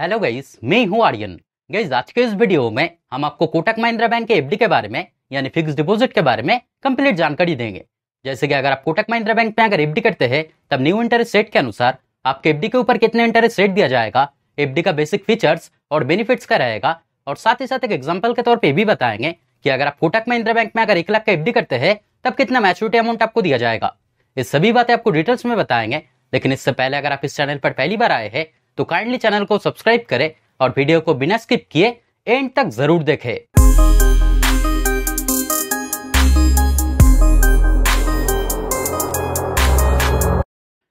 hello गईस मैं हूँ Aryan guys आज के इस वीडियो में हम आपको कोटक महिंद्रा बैंक के एफडी के बारे में यानी फिक्स डिपॉजिट के बारे में कंप्लीट जानकारी देंगे जैसे कि अगर आप कोटक महिंद्रा बैंक में अगर एफडी करते हैं तब न्यू इंटरेस्ट रेट के अनुसार आपके एफडी के ऊपर कितने इंटरेस्ट रेट दिया जाएगा एफडी का बेसिक फीचर्स और बेनिफिट्स का रहेगा और साथ ही साथ एक एग्जाम्पल के तौर पर भी बताएंगे कि अगर आप कोटक महिंद्रा बैंक में अगर एक लाख का एफडी करते हैं तब कितना मैच्योरिटी अमाउंट आपको दिया जाएगा ये सभी बातें आपको डिटेल्स में बताएंगे लेकिन इससे पहले अगर आप इस चैनल पर पहली बार आए हैं तो काइंडली चैनल को सब्सक्राइब करें और वीडियो को बिना स्किप किए एंड तक जरूर देखें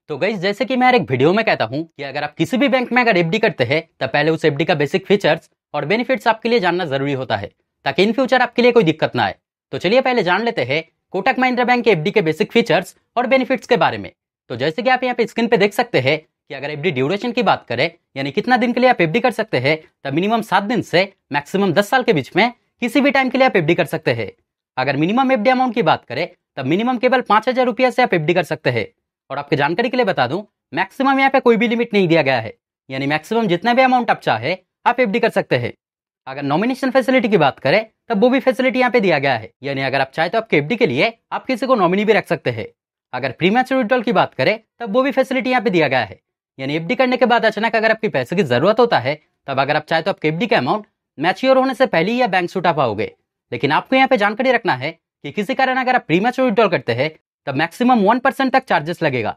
तो गई जैसे कि मैं एक वीडियो में कहता हूं कि अगर आप किसी भी बैंक में अगर एफडी करते हैं तो पहले उस एफडी का बेसिक फीचर्स और बेनिफिट्स आपके लिए जानना जरूरी होता है ताकि इन फ्यूचर आपके लिए कोई दिक्कत ना आए तो चलिए पहले जान लेते हैं कोटक महिंद्रा बैंक के एफडी के बेसिक फीचर्स और बेनिफिट्स के बारे में तो जैसे कि आप यहाँ पे स्क्रीन पे देख सकते हैं कि अगर एफडी ड्यूरेशन की बात करें यानी कितना दिन के लिए आप एफडी कर सकते हैं तो मिनिमम सात दिन से मैक्सिमम दस साल के बीच में किसी भी टाइम के लिए आप एफडी कर सकते हैं अगर मिनिमम एफडी अमाउंट की बात करें तो मिनिमम केवल पांच हज़ार रुपया से आप एफडी कर सकते हैं और आपकी जानकारी के लिए बता दूं मैक्सिमम यहाँ पे कोई भी लिमिट नहीं दिया गया है यानी मैक्सिमम जितना भी अमाउंट आप चाहे आप एफडी कर सकते हैं अगर नॉमिनेशन फैसिलिटी की बात करें तो वो भी फैसिलिटी यहाँ पे दिया गया है यानी अगर आप चाहे तो आपके एफडी के लिए आप किसी को नॉमिनी भी रख सकते हैं अगर प्री विड्रॉल की बात करें तब वो भी फैसिलिटी यहाँ पे दिया गया है यानी एफ करने के बाद अचानक अगर आपकी पैसे की जरूरत होता है तब अगर आप चाहे तो आपके एफ का अमाउंट मैच्योर होने से पहले ही या बैंक से उठा पाओगे लेकिन आपको यहाँ पे जानकारी रखना है कि किसी कारण अगर आप प्री मैच्योर विड्रॉल करते हैं तब मैक्सिमम वन परसेंट तक चार्जेस लगेगा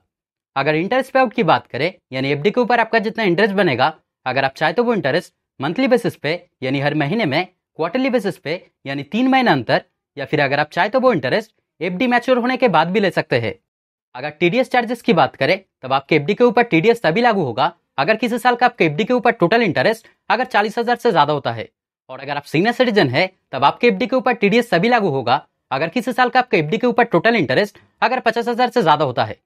अगर इंटरेस्ट पे आउट की बात करें यानी एफडी के ऊपर आपका जितना इंटरेस्ट बनेगा अगर आप चाहे तो वो इंटरेस्ट मंथली बेसिस पे यानी हर महीने में क्वार्टरली बेसिस पे यानी तीन महीने अंतर या फिर अगर आप चाहे तो वो इंटरेस्ट एफ मैच्योर होने के बाद भी ले सकते हैं अगर टीडीएस चार्जेस की बात करें तब आपके एफडी के ऊपर टीडीएस तभी लागू होगा अगर किसी साल का आपके एफडी के ऊपर टोटल इंटरेस्ट अगर चालीस हजार से ज्यादा होता है और अगर आप सीनियर सिटीजन है तब आपके एफडी के ऊपर टीडीएस तभी लागू होगा अगर किसी साल का आपके एफडी के ऊपर टोटल इंटरेस्ट अगर पचास हजार से ज्यादा होता है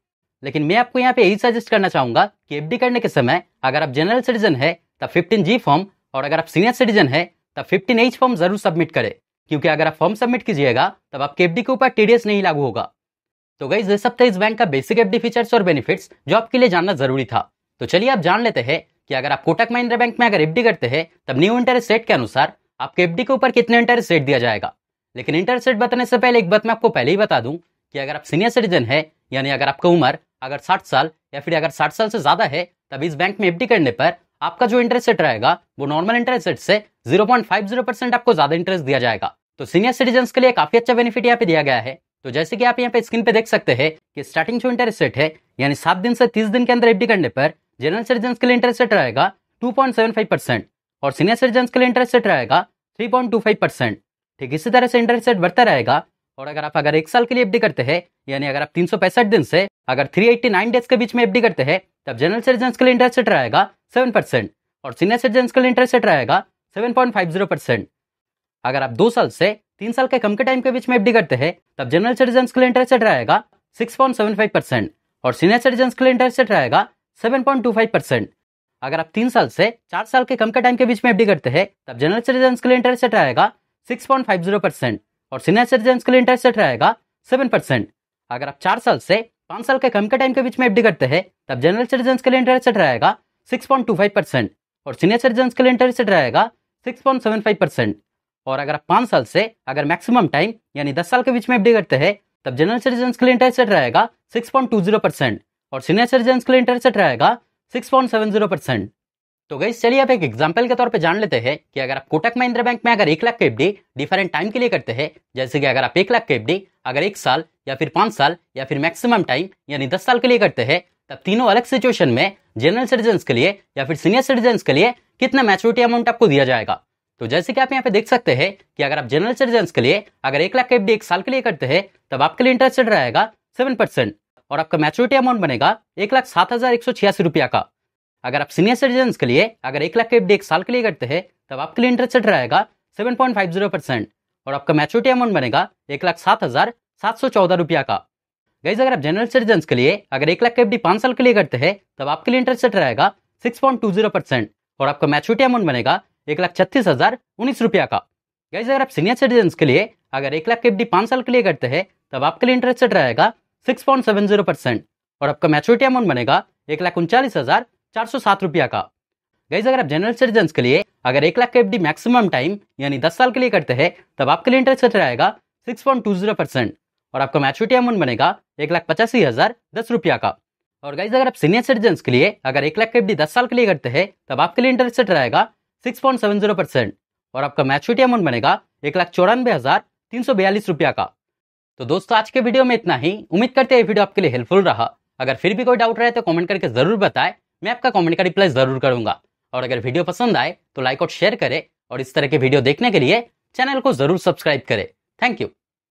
लेकिन मैं आपको यहाँ पे यही सजेस्ट करना चाहूंगा कि एफडी करने के समय अगर आप जनरल सिटीजन है तब फिफ्टीन जी फॉर्म और अगर आप सीनियर सिटीजन है तब फिफ्टीन एच फॉर्म जरूर सबमिट करें क्योंकि अगर आप फॉर्म सबमिट कीजिएगा तब आपके एफडी के ऊपर टीडीएस नहीं लागू होगा तो गई ये सब था इस बैंक का बेसिक एफडी फीचर्स और बेनिफिट्स जो आपके लिए जानना जरूरी था तो चलिए आप जान लेते हैं कि अगर आप कोटक महिंद्रा बैंक में अगर एफडी करते हैं तब न्यू इंटरेस्ट रेट के अनुसार आपके एफडी के ऊपर कितने इंटरेस्ट रेट दिया जाएगा लेकिन इंटरेस्ट रेट बताने से पहले एक बात मैं आपको पहले ही बता दूं कि अगर आप सीनियर सिटीजन है यानी अगर आपका उम्र अगर साठ साल या फिर अगर साठ साल से ज्यादा है तब इस बैंक में एफडी करने पर आपका जो इंटरेस्ट रेट रहेगा वो नॉर्मल इंटरेस्ट रेट से 0.50 परसेंट आपको ज्यादा इंटरेस्ट दिया जाएगा तो सीनियर सिटीजन के लिए काफी अच्छा बेनिफिट यहाँ पे दिया गया है तो जैसे कि आप यहाँ पे स्क्रीन पे देख सकते हैं कि स्टार्टिंग जो इंटरेस्ट रेट है यानी सात दिन से तीस दिन के अंदर एफडी करने पर जनरल सिटीजन के लिए इंटरेस्ट रेट रहेगा two point seven five percent और सीनियर सिटीजन के लिए इंटरेस्ट रेट रहेगा three point two five percent ठीक इसी तरह से इंटरेस्ट रेट बढ़ता रहेगा और अगर आप अगर एक साल के लिए एफडी करते हैं यानी अगर आप तीन सौ पैंसठ दिन से अगर थ्री एट्टी नाइन डेज के बीच में एफडी करते हैं तब जनरल सिटीजन के लिए इंटरेस्ट रेट रहेगा सेवन परसेंट और सीनियर सिटीजन के लिए इंटरेस्ट रेट रहेगा seven point five zero percent अगर आप दो साल से तीन साल के कम के टाइम के बीच में एफडी करते हैं तब जनरल सिटीजन के लिए इंटरेस्ट रहेगा six point seven five percent और सीनियर सिटीजन के लिए इंटरेस्ट रहेगा seven point two five percent अगर आप तीन साल से चार साल के कम के टाइम के बीच में एफडी करते हैं तब जनरल सिटीजन के लिए इंटरेस्ट रहेगा six point five zero percent और सीनियर सिटीजन के लिए इंटरेस्ट रहेगा सेवन परसेंट अगर आप चार साल से पांच साल के कम के टाइम के बीच में एफडी करते हैं तब जनरल सिटीजन के लिए इंटरेस्ट रहेगा six point two five percent और सीनियर सिटीजन के लिए इंटरेस्ट रहेगा six point seven five percent और अगर आप पाँच साल से अगर मैक्सिमम टाइम यानी दस साल के बीच में एफडी करते हैं तब जनरल सिटीजन के लिए इंटरेस्ट रेट रहेगा six point two zero percent और सीनियर सिटीजन के लिए इंटरेस्ट रेट रहेगा six point seven zero percent तो गई चलिए आप एक एग्जाम्पल के तौर पर जान लेते हैं कि अगर आप कोटक महिंद्रा बैंक में अगर एक लाख के एफडी डिफरेंट टाइम के लिए करते हैं जैसे कि अगर आप एक लाख के एफडी अगर एक साल या फिर पांच साल या फिर मैक्सिमम टाइम यानी दस साल के लिए करते हैं तब तीनों अलग सिचुएशन में जनरल सिटीजन के लिए या फिर सीनियर सिटीजन के लिए कितना मैच्योरिटी अमाउंट आपको दिया जाएगा तो जैसे कि आप यहाँ पे देख सकते हैं कि अगर आप जनरल सिटीजन के लिए अगर एक लाख एफ एक साल के लिए करते हैं तब आपके लिए इंटरेस्ट रहेगा सेवन परसेंट और आपका मैच्योरिटी अमाउंट बनेगा एक लाख सात हजार एक सौ छियासी रुपया का अगर आप सीनियर सिटीजन के लिए अगर एक लाख एफ एक साल के लिए करते हैं तब आपके लिए इंटरेस्ट रहेगा seven point five zero percent और आपका मैच्योरिटी अमाउंट बनेगा एक लाख सात हजार सात सौ चौदह रुपया का गैस अगर आप जनरल सिटीजन के लिए अगर एक लाख एफ डी साल के लिए करते हैं तब आपके लिए इंटरेस्ट रहेगा six point two zero percent और आपका मैच्योरिटी अमाउंट बनेगा एक लाख छत्तीस हज़ार उन्नीस रुपया का गैस अगर आप सीनियर सिटीजन के लिए अगर एक लाख एफ डी पांच साल के लिए करते हैं तब आपके लिए इंटरेस्ट रहेगा six point seven zero percent और आपका मैच्योरिटी अमाउंट बनेगा एक लाख उनचालीस हज़ार चार सौ सात रुपया का गैस अगर आप जनरल सिटीजन के लिए अगर एक lakh F D maximum time यानी दस साल के लिए करते हैं तब आपके लिए इंटरेस्ट रहेगा six point two zero percent और आपका मैच्योरिटी अमाउंट बनेगा एक लाख पचासी हज़ार दस रुपया का और गाइज अगर आप सीनियर सिटीजन के लिए अगर एक लाख एफ डी दस साल के लिए करते हैं तब आपके लिए इंटरेस्ट रहेगा 6.70 परसेंट और आपका मैच्योरिटी अमाउंट बनेगा एक लाख चौरानवे हजार तीन सौ बयालीस रुपया का तो दोस्तों आज के वीडियो में इतना ही उम्मीद करते हैं वीडियो आपके लिए हेल्पफुल रहा अगर फिर भी कोई डाउट रहे तो कमेंट करके जरूर बताए मैं आपका कमेंट का रिप्लाई जरूर करूंगा और अगर वीडियो पसंद आए तो लाइक और शेयर करें और इस तरह के वीडियो देखने के लिए चैनल को जरूर सब्सक्राइब करें थैंक यू